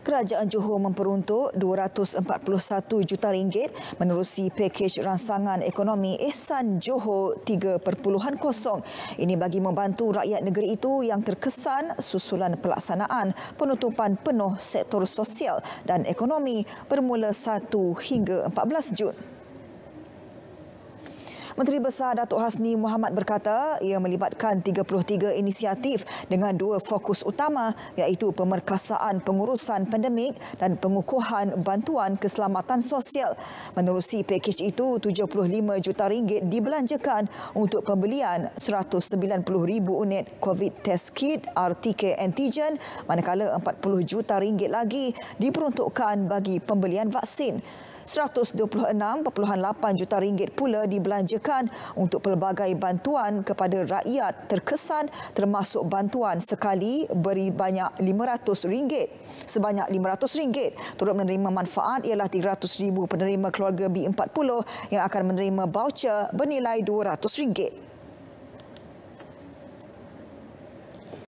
Kerajaan Johor memperuntuk 241 juta ringgit menerusi pakej rangsangan ekonomi Ehsan Johor 3.0. Ini bagi membantu rakyat negeri itu yang terkesan susulan pelaksanaan penutupan penuh sektor sosial dan ekonomi bermula 1 hingga 14 Jun. Menteri Besar Datuk Hasni Muhammad berkata ia melibatkan 33 inisiatif dengan dua fokus utama iaitu pemerkasaan pengurusan pandemik dan pengukuhan bantuan keselamatan sosial. Menerusi pakej itu, 75 juta ringgit dibelanjakan untuk pembelian 190 ribu unit COVID test kit RTK antigen manakala 40 juta ringgit lagi diperuntukkan bagi pembelian vaksin. 126.8 juta ringgit pula dibelanjakan untuk pelbagai bantuan kepada rakyat terkesan termasuk bantuan sekali beri banyak RM500 sebanyak RM500 turut menerima manfaat ialah 300,000 penerima keluarga B40 yang akan menerima baucer bernilai RM200.